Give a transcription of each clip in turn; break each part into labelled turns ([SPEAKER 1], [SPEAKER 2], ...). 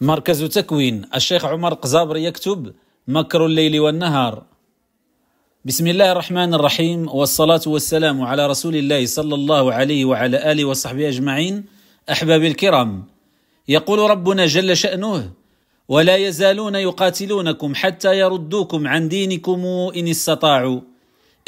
[SPEAKER 1] مركز تكوين الشيخ عمر قزابر يكتب مكر الليل والنهار بسم الله الرحمن الرحيم والصلاة والسلام على رسول الله صلى الله عليه وعلى آله وصحبه أجمعين أحبابي الكرام يقول ربنا جل شأنه ولا يزالون يقاتلونكم حتى يردوكم عن دينكم إن استطاعوا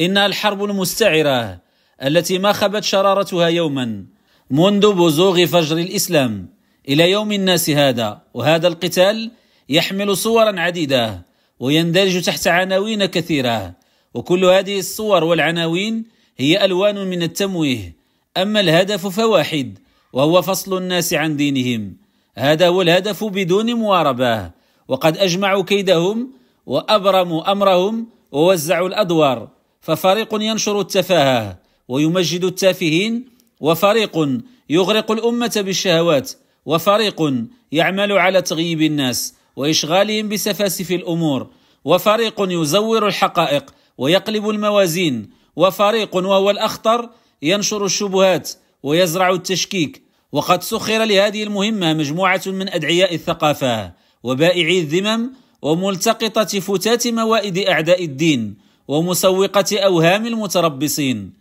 [SPEAKER 1] إنها الحرب المستعرة التي ما خبت شرارتها يوما منذ بزوغ فجر الإسلام الى يوم الناس هذا وهذا القتال يحمل صورا عديده ويندرج تحت عناوين كثيره وكل هذه الصور والعناوين هي الوان من التمويه اما الهدف فواحد وهو فصل الناس عن دينهم هذا هو الهدف بدون مواربه وقد اجمعوا كيدهم وابرموا امرهم ووزعوا الادوار ففريق ينشر التفاهه ويمجد التافهين وفريق يغرق الامه بالشهوات وفريق يعمل على تغييب الناس واشغالهم بسفاسف الامور وفريق يزور الحقائق ويقلب الموازين وفريق وهو الاخطر ينشر الشبهات ويزرع التشكيك وقد سخر لهذه المهمه مجموعه من ادعياء الثقافه وبائعي الذمم وملتقطه فتات موائد اعداء الدين ومسوقه اوهام المتربصين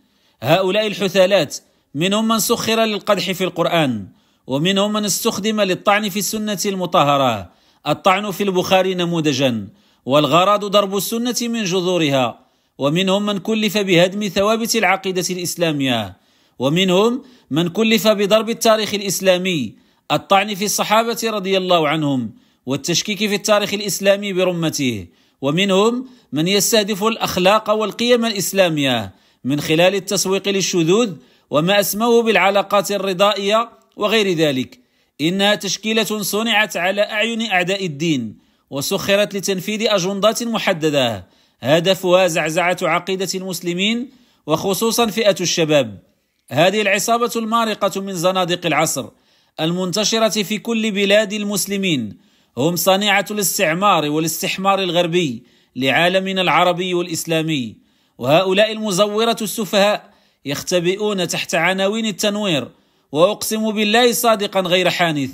[SPEAKER 1] هؤلاء الحثالات منهم من سخر للقدح في القران ومنهم من استخدم للطعن في السنة المطهرة الطعن في البخاري نموذجا والغرض ضرب السنة من جذورها ومنهم من كلف بهدم ثوابت العقيدة الإسلامية ومنهم من كلف بضرب التاريخ الإسلامي الطعن في الصحابة رضي الله عنهم والتشكيك في التاريخ الإسلامي برمته ومنهم من يستهدف الأخلاق والقيم الإسلامية من خلال التسويق للشذوذ وما أسموه بالعلاقات الرضائية وغير ذلك انها تشكيله صنعت على اعين اعداء الدين وسخرت لتنفيذ اجندات محدده هدفها زعزعه عقيده المسلمين وخصوصا فئه الشباب هذه العصابه المارقه من زنادق العصر المنتشره في كل بلاد المسلمين هم صنيعه الاستعمار والاستحمار الغربي لعالمنا العربي والاسلامي وهؤلاء المزوره السفهاء يختبئون تحت عناوين التنوير واقسم بالله صادقا غير حانث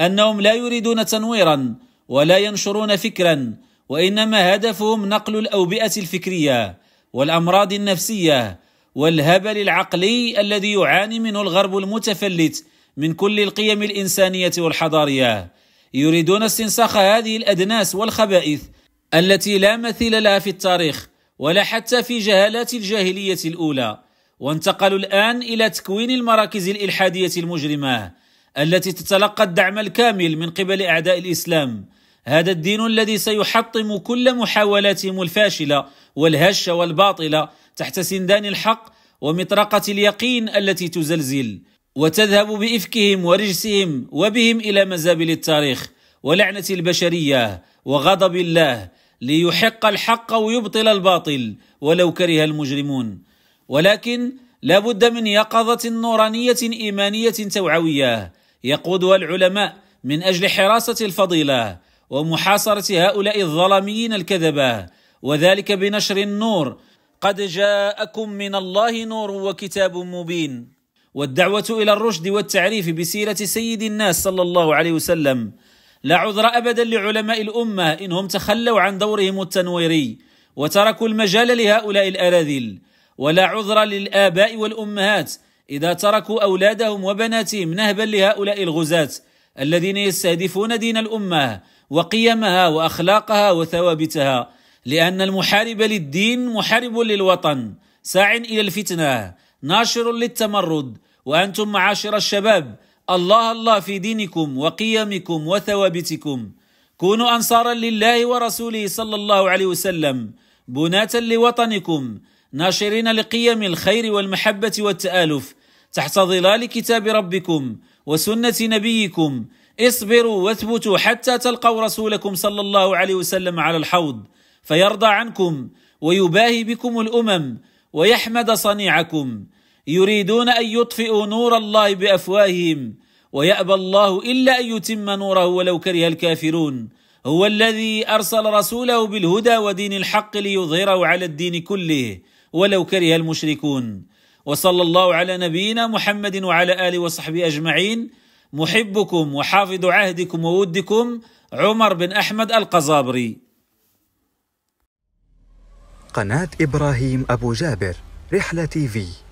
[SPEAKER 1] انهم لا يريدون تنويرا ولا ينشرون فكرا وانما هدفهم نقل الاوبئه الفكريه والامراض النفسيه والهبل العقلي الذي يعاني منه الغرب المتفلت من كل القيم الانسانيه والحضاريه يريدون استنساخ هذه الادناس والخبائث التي لا مثيل لها في التاريخ ولا حتى في جهالات الجاهليه الاولى وانتقلوا الآن إلى تكوين المراكز الإلحادية المجرمة التي تتلقى الدعم الكامل من قبل أعداء الإسلام هذا الدين الذي سيحطم كل محاولاتهم الفاشلة والهشة والباطلة تحت سندان الحق ومطرقة اليقين التي تزلزل وتذهب بإفكهم ورجسهم وبهم إلى مزابل التاريخ ولعنة البشرية وغضب الله ليحق الحق ويبطل الباطل ولو كره المجرمون ولكن لا بد من يقظة نورانية إيمانية توعوية يقودها العلماء من أجل حراسة الفضيلة ومحاصرة هؤلاء الظلاميين الكذبة وذلك بنشر النور قد جاءكم من الله نور وكتاب مبين والدعوة إلى الرشد والتعريف بسيرة سيد الناس صلى الله عليه وسلم لا عذر أبدا لعلماء الأمة إنهم تخلوا عن دورهم التنويري وتركوا المجال لهؤلاء الأراذل ولا عذر للآباء والأمهات إذا تركوا أولادهم وبناتهم نهبا لهؤلاء الغزاة الذين يستهدفون دين الأمة وقيمها وأخلاقها وثوابتها لأن المحارب للدين محارب للوطن ساع إلى الفتنة ناشر للتمرد وأنتم معاشر الشباب الله الله في دينكم وقيمكم وثوابتكم كونوا أنصارا لله ورسوله صلى الله عليه وسلم بناة لوطنكم ناشرين لقيم الخير والمحبة والتآلف تحت ظلال كتاب ربكم وسنة نبيكم اصبروا واثبتوا حتى تلقوا رسولكم صلى الله عليه وسلم على الحوض فيرضى عنكم ويباهي بكم الأمم ويحمد صنيعكم يريدون أن يطفئوا نور الله بأفواههم ويأبى الله إلا أن يتم نوره ولو كره الكافرون هو الذي أرسل رسوله بالهدى ودين الحق ليظهره على الدين كله ولو كره المشركون وصلى الله على نبينا محمد وعلى اله وصحبه اجمعين محبكم وحافظ عهدكم وودكم عمر بن احمد القزابري. قناه ابراهيم ابو جابر رحله تي في